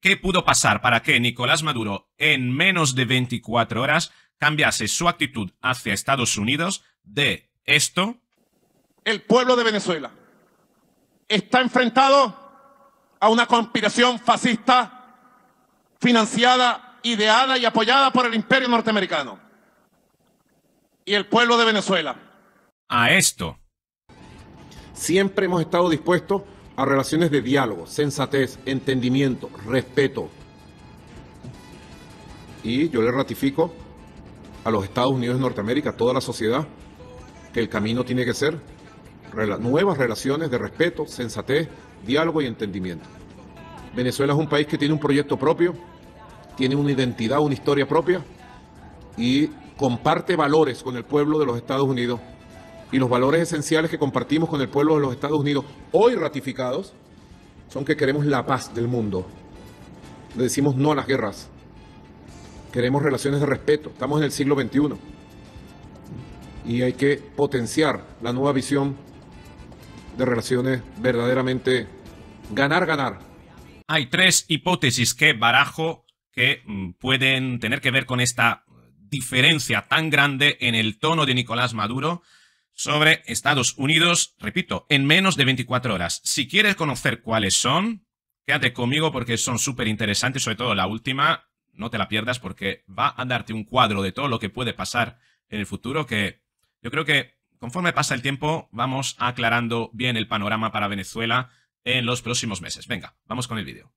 ¿Qué pudo pasar para que Nicolás Maduro, en menos de 24 horas, cambiase su actitud hacia Estados Unidos de esto? El pueblo de Venezuela está enfrentado a una conspiración fascista financiada, ideada y apoyada por el imperio norteamericano y el pueblo de Venezuela. A esto. Siempre hemos estado dispuestos a relaciones de diálogo, sensatez, entendimiento, respeto. Y yo le ratifico a los Estados Unidos de Norteamérica, a toda la sociedad, que el camino tiene que ser nuevas relaciones de respeto, sensatez, diálogo y entendimiento. Venezuela es un país que tiene un proyecto propio, tiene una identidad, una historia propia y comparte valores con el pueblo de los Estados Unidos y los valores esenciales que compartimos con el pueblo de los Estados Unidos, hoy ratificados, son que queremos la paz del mundo. Le decimos no a las guerras. Queremos relaciones de respeto. Estamos en el siglo XXI. Y hay que potenciar la nueva visión de relaciones verdaderamente ganar-ganar. Hay tres hipótesis que barajo que mm, pueden tener que ver con esta diferencia tan grande en el tono de Nicolás Maduro sobre Estados Unidos, repito, en menos de 24 horas. Si quieres conocer cuáles son, quédate conmigo porque son súper interesantes, sobre todo la última, no te la pierdas porque va a darte un cuadro de todo lo que puede pasar en el futuro que yo creo que conforme pasa el tiempo vamos aclarando bien el panorama para Venezuela en los próximos meses. Venga, vamos con el vídeo.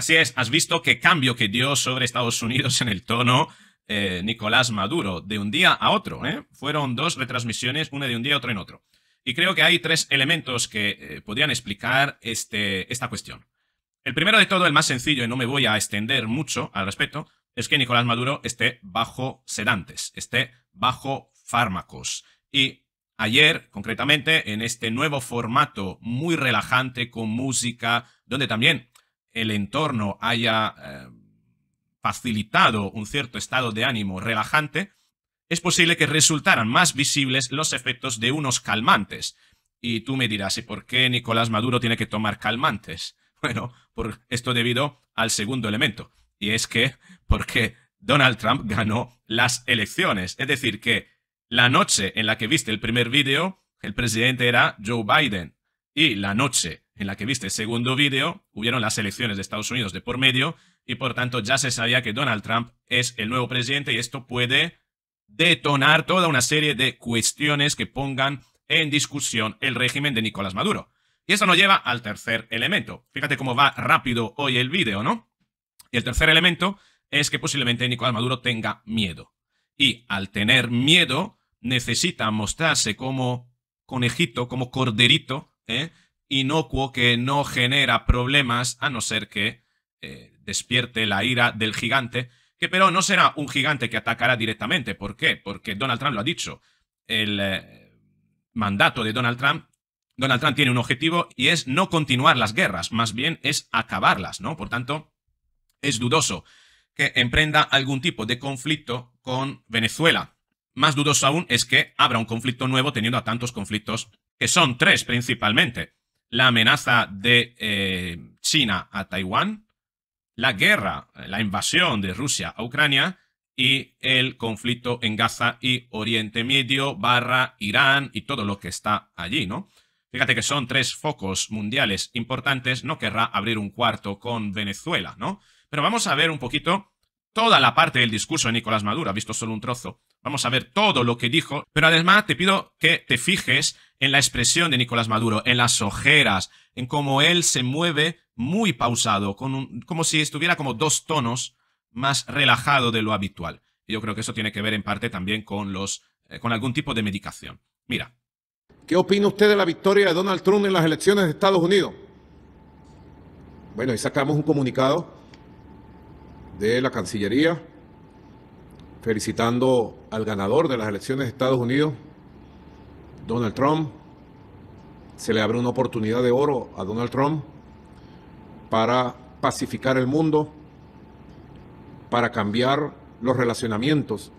Así es, has visto qué cambio que dio sobre Estados Unidos en el tono eh, Nicolás Maduro, de un día a otro. ¿eh? Fueron dos retransmisiones, una de un día, otra en otro. Y creo que hay tres elementos que eh, podrían explicar este, esta cuestión. El primero de todo, el más sencillo, y no me voy a extender mucho al respecto, es que Nicolás Maduro esté bajo sedantes, esté bajo fármacos. Y ayer, concretamente, en este nuevo formato muy relajante con música, donde también el entorno haya eh, facilitado un cierto estado de ánimo relajante, es posible que resultaran más visibles los efectos de unos calmantes. Y tú me dirás, ¿y por qué Nicolás Maduro tiene que tomar calmantes? Bueno, por esto debido al segundo elemento, y es que porque Donald Trump ganó las elecciones. Es decir, que la noche en la que viste el primer vídeo, el presidente era Joe Biden y la noche en la que viste el segundo vídeo, hubieron las elecciones de Estados Unidos de por medio y por tanto ya se sabía que Donald Trump es el nuevo presidente y esto puede detonar toda una serie de cuestiones que pongan en discusión el régimen de Nicolás Maduro. Y eso nos lleva al tercer elemento. Fíjate cómo va rápido hoy el vídeo, ¿no? Y el tercer elemento es que posiblemente Nicolás Maduro tenga miedo. Y al tener miedo, necesita mostrarse como conejito, como corderito ¿eh? inocuo que no genera problemas a no ser que eh, despierte la ira del gigante, que pero no será un gigante que atacará directamente. ¿Por qué? Porque Donald Trump lo ha dicho. El eh, mandato de Donald Trump, Donald Trump tiene un objetivo y es no continuar las guerras, más bien es acabarlas, ¿no? Por tanto, es dudoso que emprenda algún tipo de conflicto con Venezuela. Más dudoso aún es que abra un conflicto nuevo teniendo a tantos conflictos, que son tres principalmente. La amenaza de eh, China a Taiwán, la guerra, la invasión de Rusia a Ucrania y el conflicto en Gaza y Oriente Medio barra Irán y todo lo que está allí, ¿no? Fíjate que son tres focos mundiales importantes, no querrá abrir un cuarto con Venezuela, ¿no? Pero vamos a ver un poquito toda la parte del discurso de Nicolás Maduro, ha visto solo un trozo. Vamos a ver todo lo que dijo, pero además te pido que te fijes en la expresión de Nicolás Maduro, en las ojeras, en cómo él se mueve muy pausado, con como si estuviera como dos tonos más relajado de lo habitual. Y yo creo que eso tiene que ver en parte también con, los, eh, con algún tipo de medicación. Mira. ¿Qué opina usted de la victoria de Donald Trump en las elecciones de Estados Unidos? Bueno, y sacamos un comunicado de la Cancillería felicitando al ganador de las elecciones de Estados Unidos, Donald Trump. Se le abre una oportunidad de oro a Donald Trump para pacificar el mundo, para cambiar los relacionamientos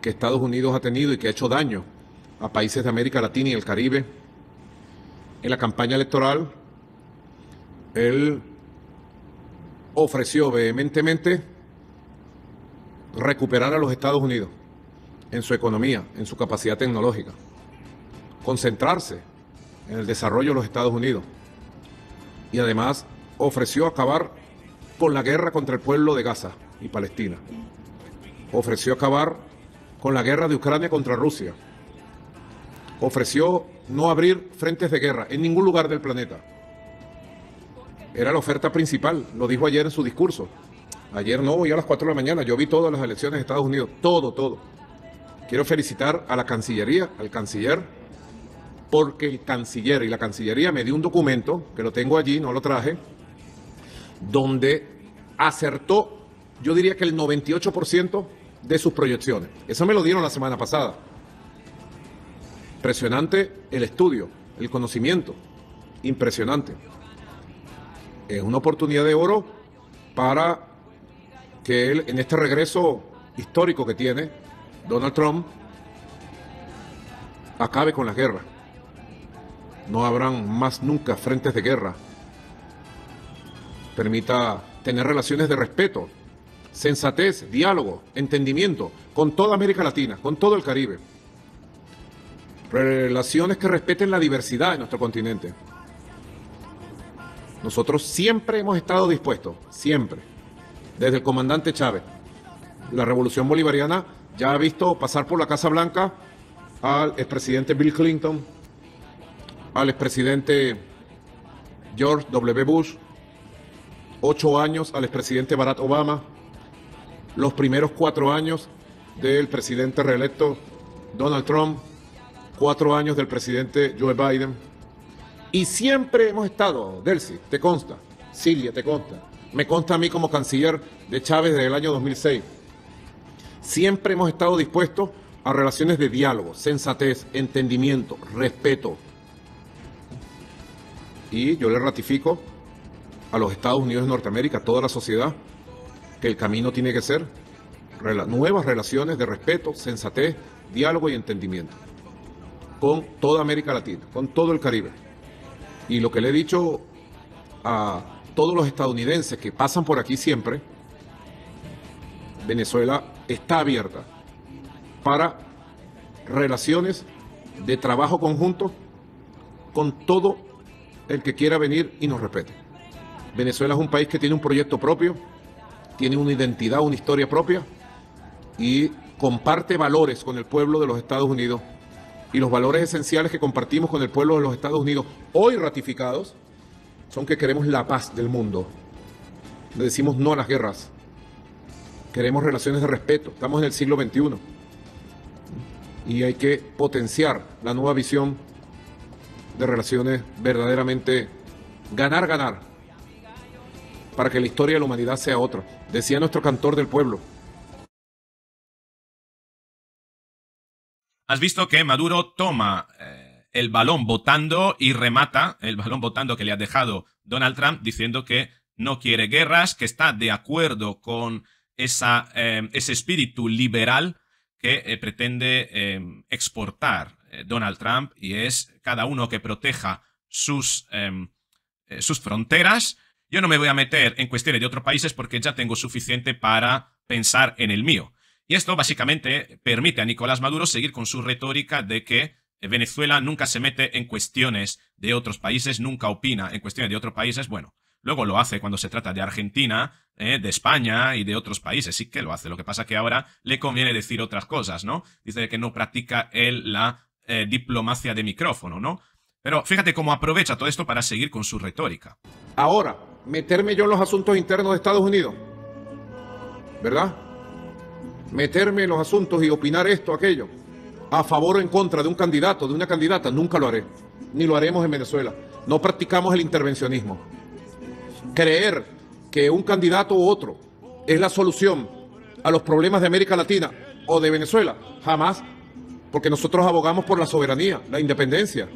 que Estados Unidos ha tenido y que ha hecho daño a países de América Latina y el Caribe. En la campaña electoral, él ofreció vehementemente recuperar a los Estados Unidos en su economía, en su capacidad tecnológica, concentrarse en el desarrollo de los Estados Unidos y además ofreció acabar con la guerra contra el pueblo de Gaza y Palestina, ofreció acabar con la guerra de Ucrania contra Rusia, ofreció no abrir frentes de guerra en ningún lugar del planeta. Era la oferta principal, lo dijo ayer en su discurso. Ayer no, hoy a las 4 de la mañana. Yo vi todas las elecciones de Estados Unidos, todo, todo. Quiero felicitar a la Cancillería, al canciller, porque el canciller y la Cancillería me dio un documento, que lo tengo allí, no lo traje, donde acertó, yo diría que el 98% de sus proyecciones. Eso me lo dieron la semana pasada. Impresionante el estudio, el conocimiento. Impresionante. Es una oportunidad de oro para que él, en este regreso histórico que tiene, Donald Trump acabe con la guerra. No habrán más nunca frentes de guerra. Permita tener relaciones de respeto, sensatez, diálogo, entendimiento con toda América Latina, con todo el Caribe. Relaciones que respeten la diversidad de nuestro continente. Nosotros siempre hemos estado dispuestos, siempre desde el comandante Chávez. La revolución bolivariana ya ha visto pasar por la Casa Blanca al expresidente Bill Clinton, al expresidente George W. Bush, ocho años al expresidente Barack Obama, los primeros cuatro años del presidente reelecto Donald Trump, cuatro años del presidente Joe Biden. Y siempre hemos estado, Delcy, te consta, Silvia, te consta, me consta a mí como canciller de Chávez desde el año 2006. Siempre hemos estado dispuestos a relaciones de diálogo, sensatez, entendimiento, respeto. Y yo le ratifico a los Estados Unidos de Norteamérica, a toda la sociedad, que el camino tiene que ser nuevas relaciones de respeto, sensatez, diálogo y entendimiento con toda América Latina, con todo el Caribe. Y lo que le he dicho a todos los estadounidenses que pasan por aquí siempre, Venezuela está abierta para relaciones de trabajo conjunto con todo el que quiera venir y nos respete. Venezuela es un país que tiene un proyecto propio, tiene una identidad, una historia propia y comparte valores con el pueblo de los Estados Unidos y los valores esenciales que compartimos con el pueblo de los Estados Unidos hoy ratificados son que queremos la paz del mundo. Le decimos no a las guerras. Queremos relaciones de respeto. Estamos en el siglo XXI. Y hay que potenciar la nueva visión de relaciones verdaderamente ganar-ganar para que la historia de la humanidad sea otra. Decía nuestro cantor del pueblo, has visto que Maduro toma eh, el balón votando y remata el balón votando que le ha dejado Donald Trump diciendo que no quiere guerras, que está de acuerdo con esa, em, ese espíritu liberal que eh, pretende em, exportar eh, Donald Trump y es cada uno que proteja sus, em, eh, sus fronteras. Yo no me voy a meter en cuestiones de otros países porque ya tengo suficiente para pensar en el mío. Y esto básicamente permite a Nicolás Maduro seguir con su retórica de que eh, Venezuela nunca se mete en cuestiones de otros países, nunca opina en cuestiones de otros países. Bueno, luego lo hace cuando se trata de Argentina, eh, de España y de otros países. Sí que lo hace. Lo que pasa que ahora le conviene decir otras cosas, ¿no? Dice que no practica él la eh, diplomacia de micrófono, ¿no? Pero fíjate cómo aprovecha todo esto para seguir con su retórica. Ahora, meterme yo en los asuntos internos de Estados Unidos, ¿verdad? Meterme en los asuntos y opinar esto, aquello a favor o en contra de un candidato, de una candidata, nunca lo haré, ni lo haremos en Venezuela. No practicamos el intervencionismo. Creer que un candidato u otro es la solución a los problemas de América Latina o de Venezuela, jamás, porque nosotros abogamos por la soberanía, la independencia,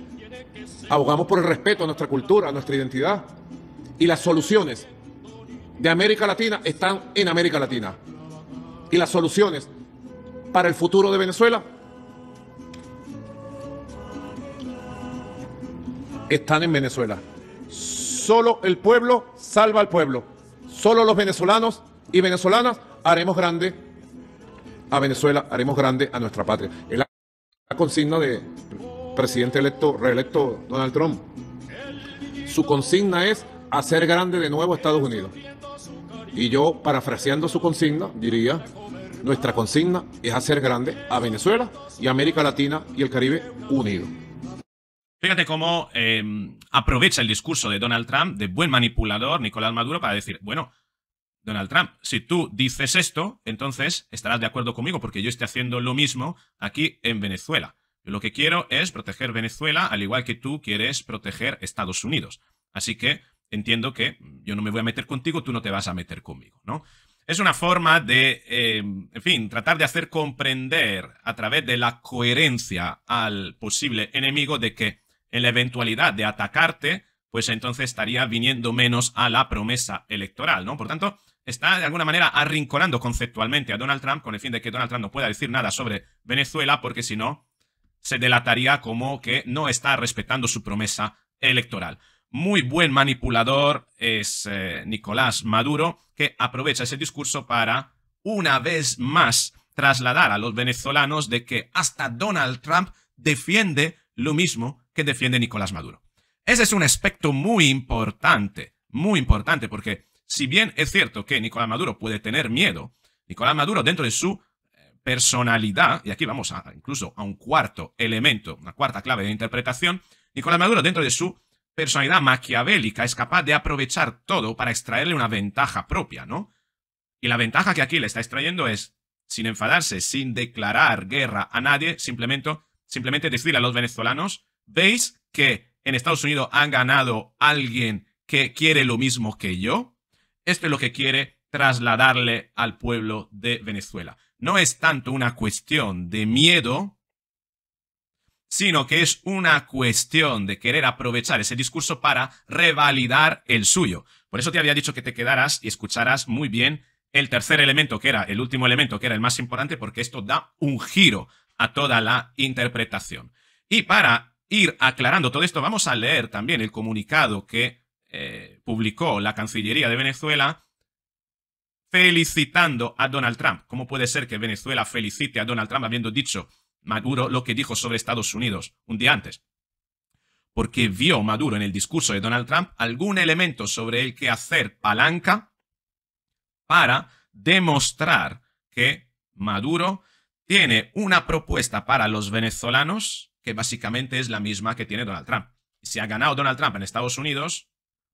abogamos por el respeto a nuestra cultura, a nuestra identidad, y las soluciones de América Latina están en América Latina, y las soluciones para el futuro de Venezuela están en Venezuela. Solo el pueblo salva al pueblo. Solo los venezolanos y venezolanas haremos grande a Venezuela, haremos grande a nuestra patria. Es la consigna del presidente electo, reelecto Donald Trump. Su consigna es hacer grande de nuevo a Estados Unidos. Y yo, parafraseando su consigna, diría, nuestra consigna es hacer grande a Venezuela y América Latina y el Caribe unidos. Fíjate cómo em, aprovecha el discurso de Donald Trump, de buen manipulador Nicolás Maduro, para decir, bueno, Donald Trump, si tú dices esto, entonces estarás de acuerdo conmigo porque yo estoy haciendo lo mismo aquí en Venezuela. Yo lo que quiero es proteger Venezuela al igual que tú quieres proteger Estados Unidos. Así que entiendo que yo no me voy a meter contigo, tú no te vas a meter conmigo, ¿no? Es una forma de, em, en fin, tratar de hacer comprender a través de la coherencia al posible enemigo de que en la eventualidad de atacarte, pues entonces estaría viniendo menos a la promesa electoral, ¿no? Por tanto, está de alguna manera arrinconando conceptualmente a Donald Trump con el fin de que Donald Trump no pueda decir nada sobre Venezuela, porque si no, se delataría como que no está respetando su promesa electoral. Muy buen manipulador es eh, Nicolás Maduro, que aprovecha ese discurso para, una vez más, trasladar a los venezolanos de que hasta Donald Trump defiende lo mismo que defiende Nicolás Maduro. Ese es un aspecto muy importante, muy importante, porque si bien es cierto que Nicolás Maduro puede tener miedo, Nicolás Maduro dentro de su eh, personalidad, y aquí vamos a, incluso a un cuarto elemento, una cuarta clave de interpretación, Nicolás Maduro dentro de su personalidad maquiavélica es capaz de aprovechar todo para extraerle una ventaja propia, ¿no? Y la ventaja que aquí le está extrayendo es, sin enfadarse, sin declarar guerra a nadie, simplemente, simplemente decirle a los venezolanos, ¿Veis que en Estados Unidos han ganado alguien que quiere lo mismo que yo? Esto es lo que quiere trasladarle al pueblo de Venezuela. No es tanto una cuestión de miedo, sino que es una cuestión de querer aprovechar ese discurso para revalidar el suyo. Por eso te había dicho que te quedarás y escucharás muy bien el tercer elemento, que era el último elemento, que era el más importante, porque esto da un giro a toda la interpretación. Y para ir aclarando todo esto, vamos a leer también el comunicado que eh, publicó la Cancillería de Venezuela felicitando a Donald Trump. ¿Cómo puede ser que Venezuela felicite a Donald Trump habiendo dicho Maduro lo que dijo sobre Estados Unidos un día antes? Porque vio Maduro en el discurso de Donald Trump algún elemento sobre el que hacer palanca para demostrar que Maduro tiene una propuesta para los venezolanos que básicamente es la misma que tiene Donald Trump. Si ha ganado Donald Trump en Estados Unidos,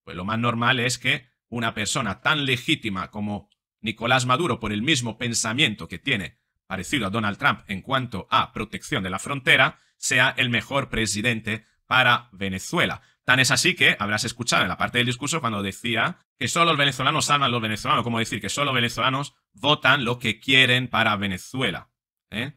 pues lo más normal es que una persona tan legítima como Nicolás Maduro, por el mismo pensamiento que tiene parecido a Donald Trump en cuanto a protección de la frontera, sea el mejor presidente para Venezuela. Tan es así que habrás escuchado en la parte del discurso cuando decía que solo los venezolanos salvan a los venezolanos, como decir que solo los venezolanos votan lo que quieren para Venezuela. ¿Eh?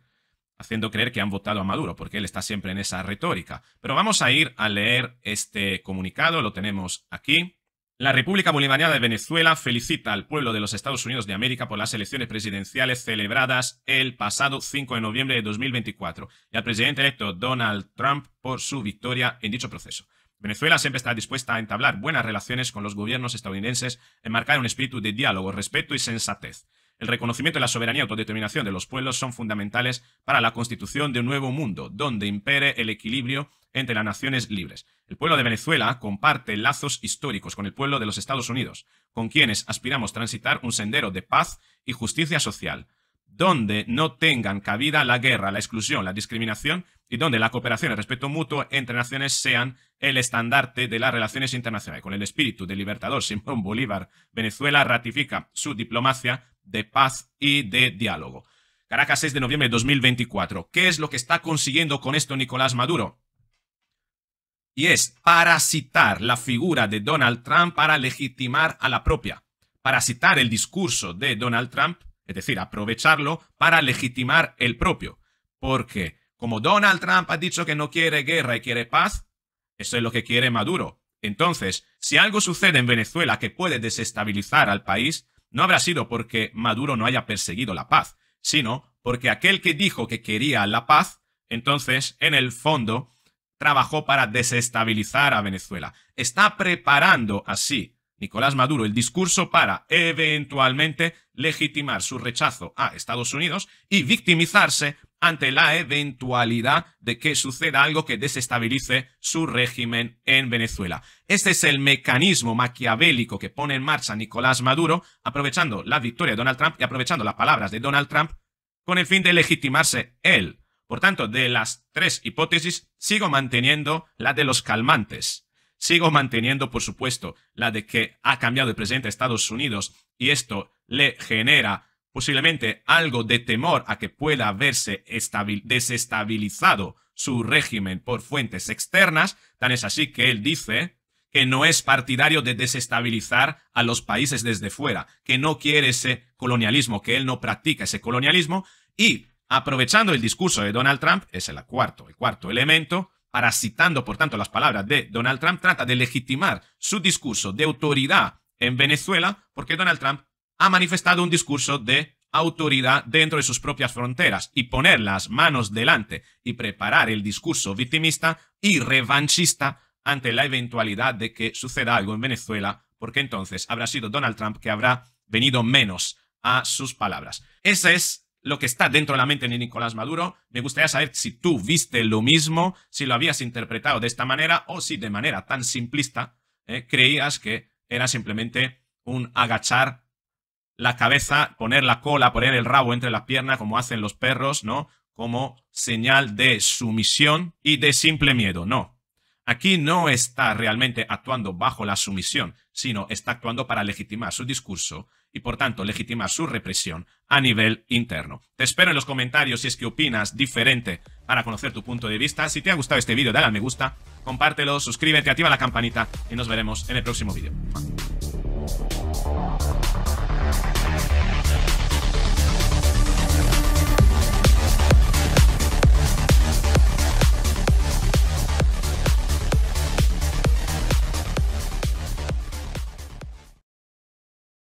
haciendo creer que han votado a Maduro, porque él está siempre en esa retórica. Pero vamos a ir a leer este comunicado, lo tenemos aquí. La República Bolivariana de Venezuela felicita al pueblo de los Estados Unidos de América por las elecciones presidenciales celebradas el pasado 5 de noviembre de 2024 y al presidente electo Donald Trump por su victoria en dicho proceso. Venezuela siempre está dispuesta a entablar buenas relaciones con los gobiernos estadounidenses, enmarcar un espíritu de diálogo, respeto y sensatez. El reconocimiento de la soberanía y autodeterminación de los pueblos son fundamentales para la constitución de un nuevo mundo, donde impere el equilibrio entre las naciones libres. El pueblo de Venezuela comparte lazos históricos con el pueblo de los Estados Unidos, con quienes aspiramos transitar un sendero de paz y justicia social donde no tengan cabida la guerra, la exclusión, la discriminación y donde la cooperación y el respeto mutuo entre naciones sean el estandarte de las relaciones internacionales. Con el espíritu del libertador Simón Bolívar, Venezuela ratifica su diplomacia de paz y de diálogo. Caracas 6 de noviembre de 2024. ¿Qué es lo que está consiguiendo con esto Nicolás Maduro? Y es parasitar la figura de Donald Trump para legitimar a la propia. Parasitar el discurso de Donald Trump es decir, aprovecharlo para legitimar el propio. Porque como Donald Trump ha dicho que no quiere guerra y quiere paz, eso es lo que quiere Maduro. Entonces, si algo sucede en Venezuela que puede desestabilizar al país, no habrá sido porque Maduro no haya perseguido la paz, sino porque aquel que dijo que quería la paz, entonces, en el fondo, trabajó para desestabilizar a Venezuela. Está preparando así Nicolás Maduro el discurso para eventualmente legitimar su rechazo a Estados Unidos y victimizarse ante la eventualidad de que suceda algo que desestabilice su régimen en Venezuela. Este es el mecanismo maquiavélico que pone en marcha Nicolás Maduro, aprovechando la victoria de Donald Trump y aprovechando las palabras de Donald Trump con el fin de legitimarse él. Por tanto, de las tres hipótesis, sigo manteniendo la de los calmantes. Sigo manteniendo, por supuesto, la de que ha cambiado el presidente de Estados Unidos y esto le genera posiblemente algo de temor a que pueda verse desestabilizado su régimen por fuentes externas. Tan es así que él dice que no es partidario de desestabilizar a los países desde fuera, que no quiere ese colonialismo, que él no practica ese colonialismo y aprovechando el discurso de Donald Trump, es el cuarto, el cuarto elemento, parasitando por tanto las palabras de Donald Trump, trata de legitimar su discurso de autoridad en Venezuela porque Donald Trump ha manifestado un discurso de autoridad dentro de sus propias fronteras y poner las manos delante y preparar el discurso victimista y revanchista ante la eventualidad de que suceda algo en Venezuela, porque entonces habrá sido Donald Trump que habrá venido menos a sus palabras. Esa es lo que está dentro de la mente de Nicolás Maduro. Me gustaría saber si tú viste lo mismo, si lo habías interpretado de esta manera o si de manera tan simplista eh, creías que era simplemente un agachar la cabeza, poner la cola, poner el rabo entre las piernas como hacen los perros, ¿no? Como señal de sumisión y de simple miedo. No, Aquí no está realmente actuando bajo la sumisión, sino está actuando para legitimar su discurso y por tanto legitimar su represión a nivel interno. Te espero en los comentarios si es que opinas diferente para conocer tu punto de vista. Si te ha gustado este vídeo, dale al me gusta, compártelo, suscríbete, activa la campanita y nos veremos en el próximo vídeo.